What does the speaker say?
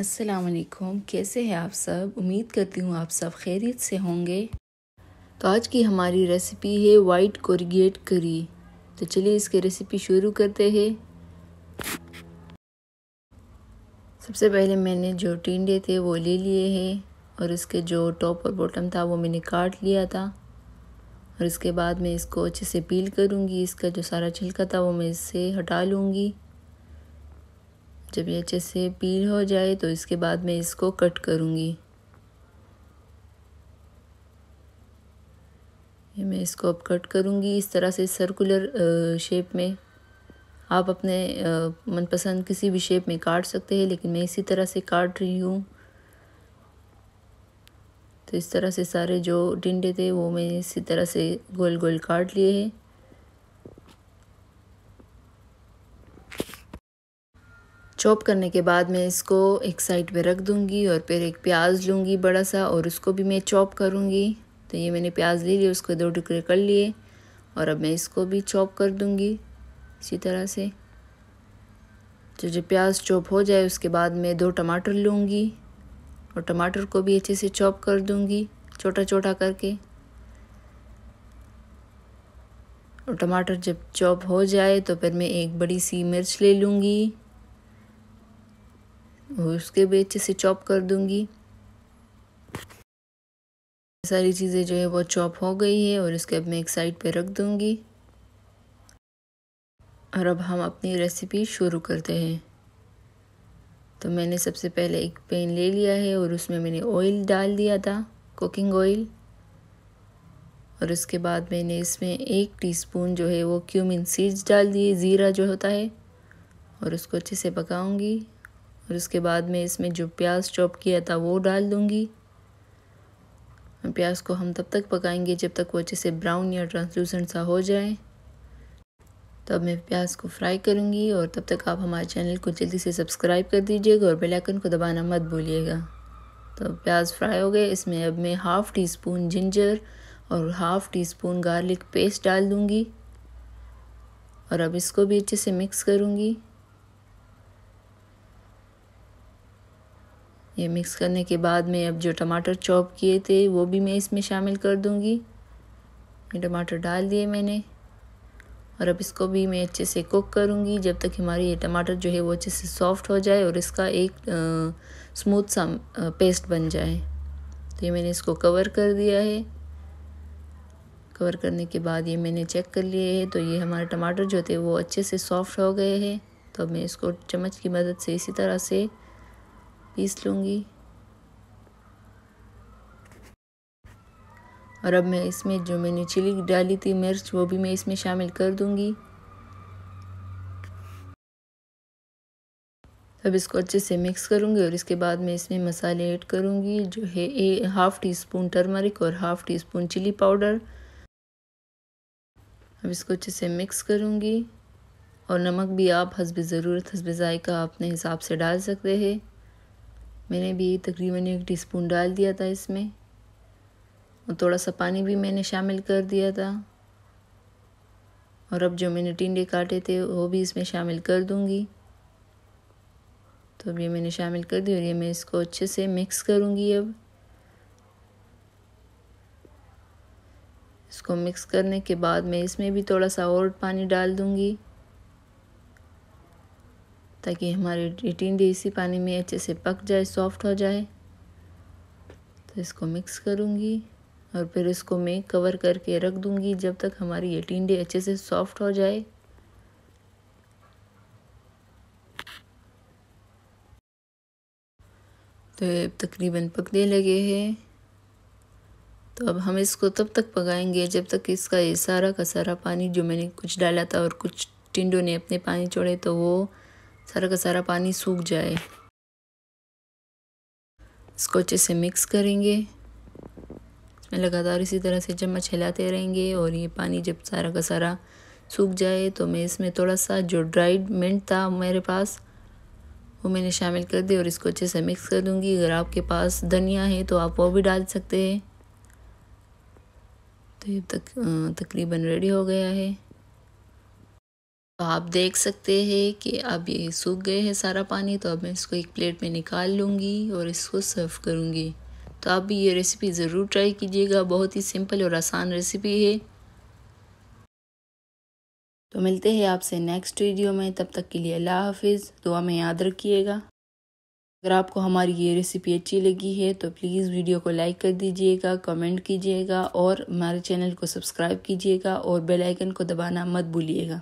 अस्सलाम वालेकुम कैसे हैं आप सब उम्मीद करती हूँ आप सब खैरियत से होंगे तो आज की हमारी रेसिपी है वाइट कोरिगेट करी तो चलिए इसकी रेसिपी शुरू करते हैं सबसे पहले मैंने जो टिंडे थे वो ले लिए हैं और इसके जो टॉप और बॉटम था वो मैंने काट लिया था और इसके बाद मैं इसको अच्छे से पील करूँगी इसका जो सारा छिलका था वो मैं इससे हटा लूँगी जब ये अच्छे से पील हो जाए तो इसके बाद मैं इसको कट करूँगी मैं इसको अब कट करूँगी इस तरह से सर्कुलर शेप में आप अपने मनपसंद किसी भी शेप में काट सकते हैं लेकिन मैं इसी तरह से काट रही हूँ तो इस तरह से सारे जो डिंडे थे वो मैं इसी तरह से गोल गोल काट लिए हैं चॉप करने के बाद मैं इसको एक साइड पे रख दूंगी और फिर एक प्याज लूँगी बड़ा सा और उसको भी मैं चॉप करूँगी तो ये मैंने प्याज ले लिया उसको दो टुकड़े कर लिए और अब मैं इसको भी चॉप कर दूँगी इसी तरह से तो जब प्याज चॉप हो जाए उसके बाद मैं दो टमाटर लूँगी और टमाटर को भी अच्छे से चॉप कर दूँगी छोटा छोटा करके और टमाटर जब चॉप हो जाए तो फिर मैं एक बड़ी सी मिर्च ले लूँगी और उसके भी अच्छे से चॉप कर दूँगी सारी चीज़ें जो है वो चॉप हो गई है और इसके अब मैं एक साइड पे रख दूँगी और अब हम अपनी रेसिपी शुरू करते हैं तो मैंने सबसे पहले एक पेन ले लिया है और उसमें मैंने ऑयल डाल दिया था कुकिंग ऑयल और उसके बाद मैंने इसमें एक टीस्पून जो है वो क्यूमिन सीड्स डाल दिए ज़ीरा जो होता है और उसको अच्छे से पकाऊंगी और उसके बाद में इसमें जो प्याज चॉप किया था वो डाल दूँगी प्याज को हम तब तक पकाएंगे जब तक वो अच्छे से ब्राउन या ट्रांसलूसेंट सा हो जाए तो अब मैं प्याज को फ्राई करूँगी और तब तक आप हमारे चैनल को जल्दी से सब्सक्राइब कर दीजिएगा और बेल आइकन को दबाना मत भूलिएगा तो प्याज फ्राई हो गए इसमें अब मैं हाफ़ टी स्पून जिंजर और half teaspoon garlic paste डाल दूँगी और अब इसको भी अच्छे से मिक्स करूँगी ये मिक्स करने के बाद में अब जो टमाटर चॉप किए थे वो भी मैं इसमें शामिल कर दूँगी ये टमाटर डाल दिए मैंने और अब इसको भी मैं अच्छे से कुक करूँगी जब तक हमारी ये टमाटर जो है वो अच्छे से सॉफ्ट हो जाए और इसका एक स्मूथ सा पेस्ट बन जाए तो ये मैंने इसको कवर कर दिया है कवर करने के बाद ये मैंने चेक कर लिए है तो ये हमारे टमाटर जो थे वो अच्छे से सॉफ्ट हो गए हैं तो मैं इसको चम्मच की मदद से इसी तरह से पीस लूँगी और अब मैं इसमें जो मैंने चिली डाली थी मिर्च वो भी मैं इसमें शामिल कर दूँगी अब इसको अच्छे से मिक्स करूँगी और इसके बाद मैं इसमें मसाले ऐड करूँगी जो है a half teaspoon turmeric और half teaspoon chilli powder अब इसको अच्छे से मिक्स करूँगी और नमक भी आप हसब ज़रूरत हसब ज़ायका अपने हिसाब से डाल सकते हैं मैंने भी तकरीबन एक टीस्पून डाल दिया था इसमें और थोड़ा सा पानी भी मैंने शामिल कर दिया था और अब जो मैंने टिंडे काटे थे वो भी इसमें शामिल कर दूँगी तो अब ये मैंने शामिल कर दी और ये मैं इसको अच्छे से मिक्स करूँगी अब इसको मिक्स करने के बाद मैं इसमें भी थोड़ा सा और पानी डाल दूँगी ताकि हमारे एटीन इसी पानी में अच्छे से पक जाए सॉफ्ट हो जाए तो इसको मिक्स करूँगी और फिर इसको मैं कवर करके रख दूँगी जब तक हमारी ये टिंडे अच्छे से सॉफ्ट हो जाए तो तकरीबन पकने लगे हैं तो अब हम इसको तब तक पकाएंगे जब तक इसका ये सारा का सारा पानी जो मैंने कुछ डाला था और कुछ टिंडों ने अपने पानी छोड़े तो वो सारा का सारा पानी सूख जाए इसको अच्छे से मिक्स करेंगे इसमें लगातार इसी तरह से चम्मच हिलाते रहेंगे और ये पानी जब सारा का सारा सूख जाए तो मैं इसमें थोड़ा सा जो ड्राइड मिंट था मेरे पास वो मैंने शामिल कर दी और इसको अच्छे से मिक्स कर दूंगी अगर आपके पास धनिया है तो आप वो भी डाल सकते हैं तो ये तक तकरीबन रेडी हो गया है तो आप देख सकते हैं कि अब ये सूख गए हैं सारा पानी तो अब मैं इसको एक प्लेट में निकाल लूँगी और इसको सर्व करूँगी तो आप भी ये रेसिपी ज़रूर ट्राई कीजिएगा बहुत ही सिंपल और आसान रेसिपी है तो मिलते हैं आपसे नेक्स्ट वीडियो में तब तक के लिए अल्लाह हाफिज़ दुआ में याद रखिएगा अगर आपको हमारी ये रेसिपी अच्छी लगी है तो प्लीज़ वीडियो को लाइक कर दीजिएगा कमेंट कीजिएगा और हमारे चैनल को सब्सक्राइब कीजिएगा और बेल आइकन को दबाना मत भूलिएगा